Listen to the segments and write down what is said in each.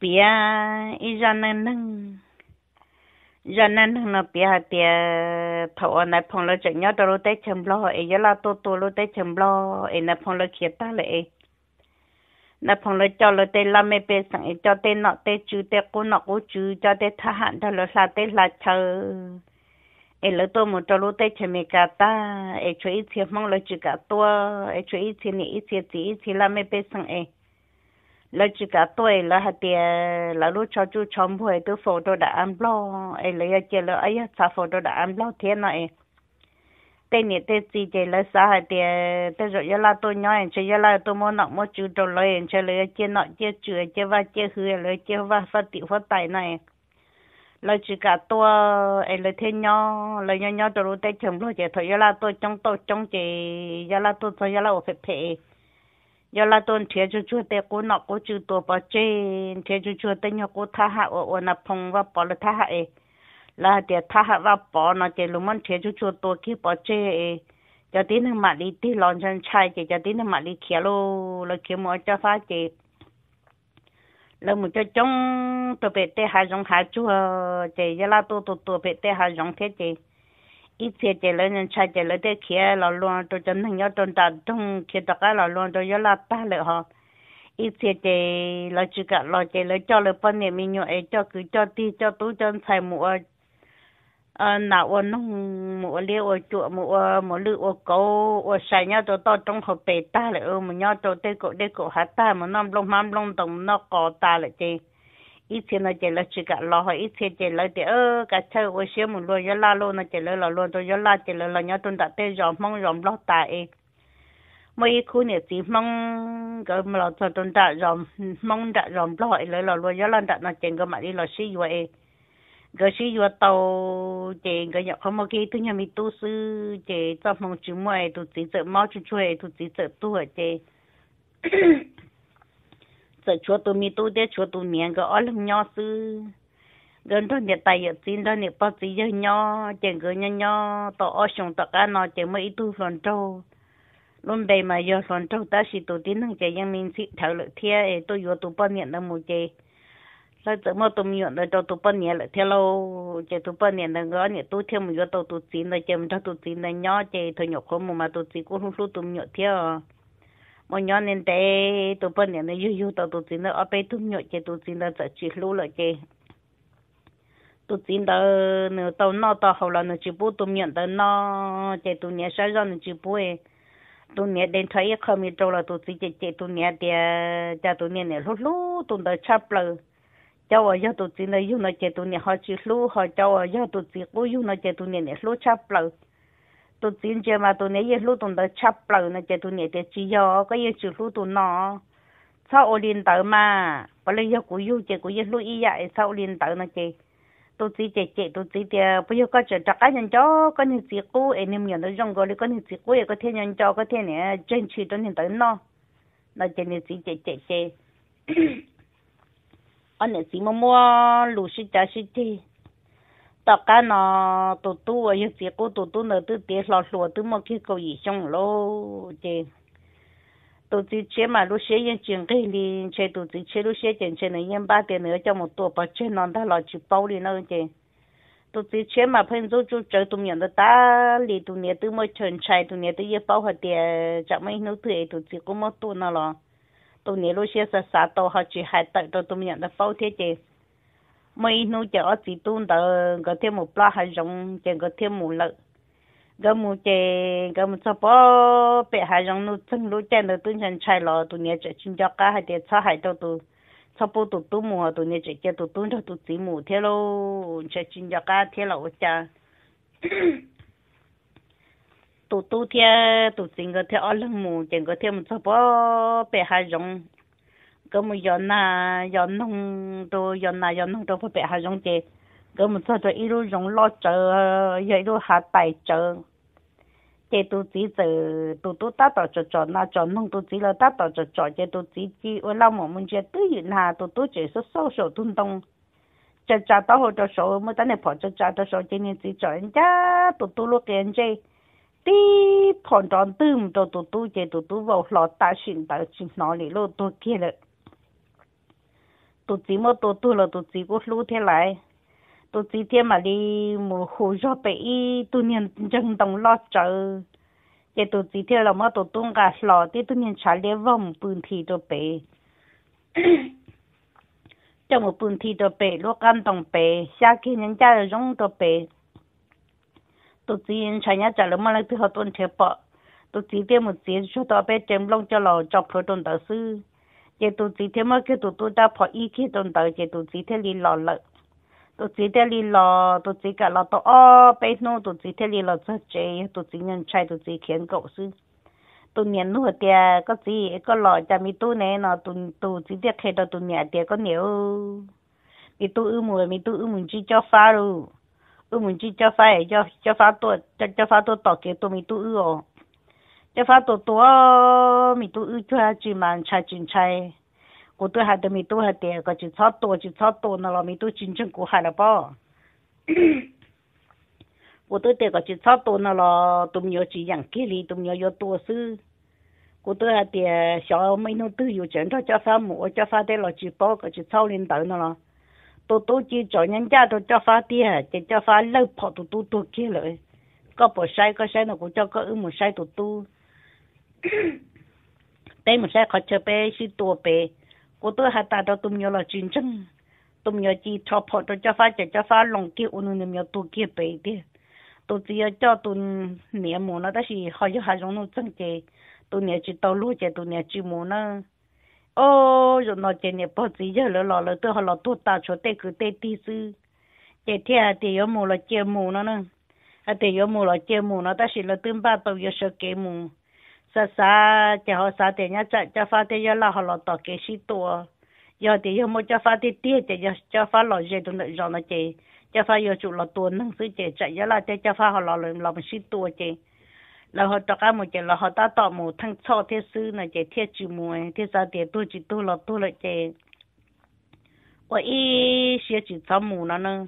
bia ý ra nâng nâng ra nâng nâng nó bia bia thầu ở này phong lo chạy nhớ đâu lo tới chấm lo ấy giờ là to tô lo tới chấm eh. lo ấy này phong lo kia ta lại nà phong lo cho lo tới làm mấy bé sang cho tới nọ tới chú tới cô nọ cô chú cho tới thà hạn cho lo sa tới là chờ ấy lo to một cho lo tới chấm mấy cả ta ấy cho ít thì mong lo chú cả to, ấy cho ít thì nị ít thì chỉ ít thì làm mấy bé sang ấy là chỉ cả tuổi là hạt tiền là lúc cho chú chồng hồi từ phổ đồ đã ăn lo ấy lấy cái là ấy sa phổ đồ đã ăn lo thế này tên này tên gì chỉ là sa hạt tiền tên rồi giờ là tôi nhoi chỉ giờ là tôi muốn nọ muốn chú đồ lấy chỉ là cái nọ cái chừa cái va cái hư lấy cái va phát tiểu phát tài này là chỉ cả tôi ấy là thế nhau là nhau nhau đồ lúc tên chồng lúc chỉ thôi giờ là tôi trong tôi trong chỉ giờ là tôi thôi giờ là phải phải giờ là tuần thiệt chú chú tê cô nọ cô chú tổ bà trên thiệt chú chú tê nhớ cô tha hạ ở ở nà phong và bỏ là tha hạ ấy là thiệt tha hạ và bỏ nó chỉ lúc mình thiệt chú chú tổ kia bà trên ấy giờ tí nữa mà đi tí lon chân chai chỉ giờ tí nữa mà đi kia lô là kia mua cho phá chỉ là một cho chống tổ bệ tê hai dòng hai chú chỉ giờ là tổ tổ tổ bệ tê hai dòng thế chỉ ít xe chạy lên nhân chạy chạy lên đây kia là luôn tôi chân thành nhớ tôi đặt trong kia tất cả là luôn tôi nhớ ít xe chạy là cả là chạy lên cho là phần này mình nhớ ấy cho cứ cho đi cho tôi chân xài mua nào ở nông mua liêu ở chuột mua mua lự ở cố ở xài nhớ tôi to trong hộp bể ta lệ ơ mà nhớ tôi đây cổ đây cổ mà nó lông mắm lông tổng nó cò ta lệ chơi ít tiền nó chỉ là chỉ cả lo hay ít tiền chỉ là để ơ cả chơi với xe một luôn la luôn nó chỉ là là luôn tôi la chỉ là là nhớ tôi đã tê rộng mong rộng lo tại mấy khu này chỉ mong cái mà là tôi tôi đã rộng mong đã rộng lo lại là luôn nhớ là đã nó chỉ cái mặt đi là xí vậy cái xí vậy tàu chỉ cái nhập không một cái thứ nhà mình tu sư chỉ trong phòng chữ mày tu chỉ sợ mau chữ chui tu chỉ sợ tu ở chỉ sợ chúa tôi mi tôi để chúa tôi miệng cái ở lưng nhau sư gần đó nhà tài giờ tin đó nhà bao chỉ giờ nhau chừng cái nhau nhau tao ở sông tao cá nó chừng mấy tu phần trâu luôn đây mà giờ phần trâu ta chỉ tôi tin rằng cái yang mình xịt thở lực thiê tôi vừa tôi bao nhiêu năm một chơi là tự mà tôi miệng là cho tôi bao nhiêu lực thiê lâu chơi tôi bao nhiêu là ngỡ nhà tôi thêm một giờ tôi tôi tin là chơi mình cho tôi tin là nhau chơi thôi nhọc không mà tôi chỉ cũng không lúc tôi miệng thiê mà nhỏ nên thế tụi bên nhà này yêu yêu tao tụi chính đó ở bên tụi nhỏ chơi tụi chính đó chơi chỉ lú là chơi tụi chính đó nếu tao nó tao hậu là nó chỉ bố tụi nhỏ đó nó chơi tụi nhà sao ra nó chỉ bố ấy tụi nhà đến thấy không biết đâu là tụi chính chơi chơi tụi nhà thì cha tụi nhà này lú lú tụi đó chắp lời cháu ở nhà tụi chính đó yêu nó chơi tụi nhà họ chỉ lú họ cháu ở nhà tụi chính cô yêu nó chơi tụi nhà này lú chắp lời tôi tin chơi mà tôi này giờ lúc tôi nó chắp lầu nè chơi tôi này để chỉ cho cái giờ chịu lúc tôi nó sau ô liên tử mà bà lấy giờ cũng yêu chơi cũng giờ lúc ý vậy sau liên tử nè chơi tôi chỉ chơi chơi tôi chỉ chơi bây giờ có chơi chắc cái nhân cho có nhân chỉ cũ em em nhận được rong cái có nhân chỉ cũ có thể nhân cho có thể này trên chỉ tôi nhân tử nó nó chơi nhân chỉ chơi chơi chơi anh này chỉ mua mua lù xí chả xí chơi 到干呐，都都我有结果，都都那都老啥我都没去搞一箱咯，对。都钱钱嘛，六千现金给零，多钱钱六千点钱能用半天，你要这么多把钱拿他拿去包里那姐。多都钱嘛，朋友做做多年都大，零多年都没存钱，都年都也包下点，咱们你图都多钱？么多那咯，都年六千是啥都好去，还得着多年都包贴的。mấy nô cho chỉ tuôn tờ có thêm một pla hay giống chỉ có thêm một lợ, có một chỉ có một số bò, bé hay giống nô chân lúa chân được tuôn chân chạy lò tụi nhà chỉ chim chóc cá hay để cho hay đâu tụi cho bố tụi tụi mua tụi nhà chỉ cho tụi tuôn cho tụi chỉ mua thế lô chỉ chim chóc cá thế lô cha tụi tụi thế tụi chỉ có thế ở lưng mua chỉ có thêm một số bó bé hay giống cái mà yon na yon nông đồ yon na yon nông đồ phải bẻ hai giống chế cái mà sao cho ít luôn giống lo chờ vậy luôn hạ tài chờ chế tu chỉ chờ tu tu ta tỏ cho cho na cho nông tu chỉ là ta tỏ cho cho chế tu chỉ chỉ ở lâu mà mình chế tự nhiên là tu tu chỉ số số số tung tung cha cha tao hồi cho số mới tới này phò cha cha cho số chế nên chỉ cho anh cha tu tu lúc cái anh chế tí phò tròn tư mà tu tu chế tu tu vào lọt ta xin ta xin nó lì lô tu kia rồi tổ chí mà tổ tu là tổ chí có lú thế lại tổ chí thế mà đi một hồ cho tới tu nhân chân đồng lo chờ cái tổ chí thế là mà tổ tung cả lo thì tu nhân trả lẽ vòng bùn thì cho bé trong một bùn thì cho bé lúc ăn đồng bé xa nhân cha là giống cho bé tổ chí nhân trả nhà trả lẽ mà lại thứ họ tuân thế bọ tổ chí thế một chế cho tao bé chém lông cho lò cho phơi tuần tao chế tụ chỉ thế mà cái tụ tụ đã phải ý khi tồn tại chế tụ chỉ thế li lò lợ tụ chỉ thế li lò tụ chỉ cả lò tụ ô bây nô tụ chỉ thế li lò rất chế tụ chỉ nhân trai tụ chỉ khiến cậu sư tụ nhận nuôi tiề có gì có lò chả mi tụ này nó tụ tụ chỉ tiề khi đó tụ nhận tiề có nhiều mi tụ ư mùi mi tụ ư mùi chỉ cho phá luôn, ư mùi chỉ cho phá cho cho phá tụ cho cho phá tụ tọt cái tụ mi tụ ư để phát tổ tổ mình tôi ưu cho chỉ mà chạy chỉnh chạy của tôi hai tôi mình tôi hai tiền có chỉ sáu tổ chỉ sáu tổ nó mi mình tôi chính chân của hai là bao của tôi tiền có chỉ sáu tổ nó là tôi nhớ chỉ dạng kia đi tôi nhớ yo tổ sư của tôi hai tiền 小 mấy nó tự yêu chân cho cho phát mua cho phát để là chỉ bao có chỉ sáu lên đầu nó là tôi tôi chỉ cho nhân gia tôi cho phát tiền chỉ cho phát lâu 跑 tôi tôi tôi kia rồi có bỏ sai có sai nó cũng cho có ư một sai tôi tôi tê một sẽ khó chờ bé sư tua bé cô tôi hạ ta đó tụm nhớ là chuyên chân tụm nhớ chi cho phật cho cho phá cho cho phá lòng kia ôn nằm nhớ tu kia bé đi tôi chỉ cho tụm nhớ mù nó đó là họ cho hạ giống nó chân chè tụm nhớ chỉ tàu lúa chè tụm nhớ chỉ mù nó ô rồi nó chè nhớ bao gì giờ lỡ lỡ lỡ tôi họ lỡ tu ta cho tê cứ tê tí sư chè thea à, thì yếu mù là chè mù nó nè à thì yếu mù là chè mù nó đó là tụm ba bao giờ sợ kẻ mù sa sa cha ho sa te nya cha cha fa te ya la ho lo to ke si to yo te yo mo cha fa te ti te ya cha fa lo je tu jo na che cha fa yo chu lo tu nang su che cha ya la te cha fa ho lo lo lo si to che la ho to ka mo che la ho ta to mo thang cho te su na che te chu mo te sa te tu chi tu lo tu lo che wa i xie chi cha mo na nang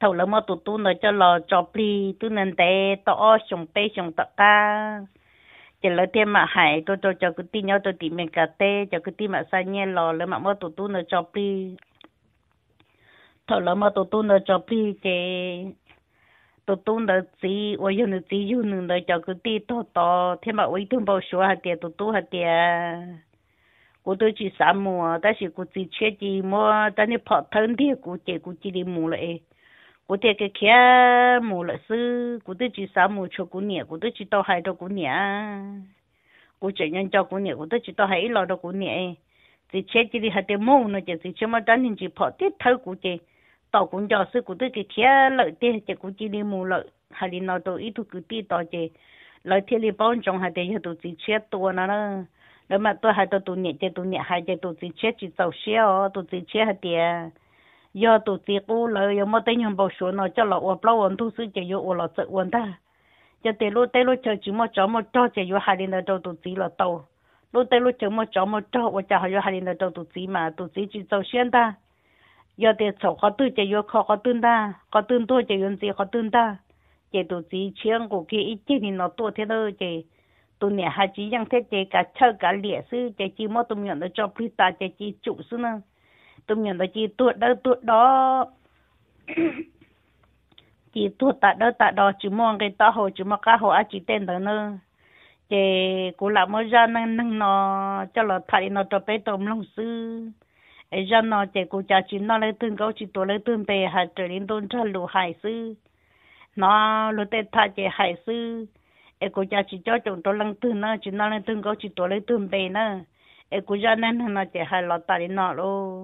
thầu lỡ mà tụ tu nó cho lò cho pli tu nên té to xong tê xong tạc ca chỉ lỡ thêm mà hải tôi tôi cho cái tin nhau tôi tìm mình cà tê cho cái tin mà sai nhẹ lò lỡ mà mà tụ tu nó cho pli thầu lỡ mà tụ tu nó cho pli chỉ tụ tu nó chỉ ôi yêu nó chỉ yêu nó cho cái tin to to thêm mà ôi tu bao số hạt tiền tụ tu hạt tiền cô tôi chỉ sắm mua, ta chỉ cô chỉ chơi chỉ mua, ta nên 跑 thân đi, cô chỉ cô chỉ đi mua lại. 古代个看木了是，古代去扫墓吃过年，古代去到海到过年，古这人叫过年，古代去到海老到过年，这前几里还得木呢，就是什么当天去跑的头古代，到公交是古代个看了的，这古几里木了，还里那到一头古地到这，老天里帮中还得要都最缺多了了。แล้วมาตัวหาตัวตัวเนี่ยเจตัวเนี่ยหายเจตัวสิเชื่อจิตเจ้าเชี่ยวตัวสิเชื่อเดีย要都子饿了，要么等人冇学呢，叫落禾老落禾，都是节约，禾来摘完哒。得田路带路就只冇长么多，就有夏天来着都摘了到。路田路就冇长么多，我家还有夏天来着都摘嘛，都自己走选的。要得草好多就约，靠好多哒，好多多就用这颗豆哒。这都只全国给一点点多，听到这，都年孩子养太这，个臭个劣是这，起么都没有那抓不大这这九十呢。tôi nhận được chỉ tuột đâu tuột đó chi tuột tạ đâu tạ đó chỉ mong cái ta hồ chỉ mong cá hồ á chỉ tên đó nữa chị cô lão mới ra nâng nâng nó cho là thầy nó cho bé tôm long sư ấy ra nó chị cô cha chỉ nó lấy tương câu chỉ tổ lấy tương bề hạt trở đến tôn cho lù hải sư nó lù tê tha chị hải sư ấy cô cha chỉ cho chồng tôi lăng tương nó chỉ nó lấy tương câu chỉ tổ lấy tương bề nữa ấy cô ra nâng nó chị hải lọt tại nó luôn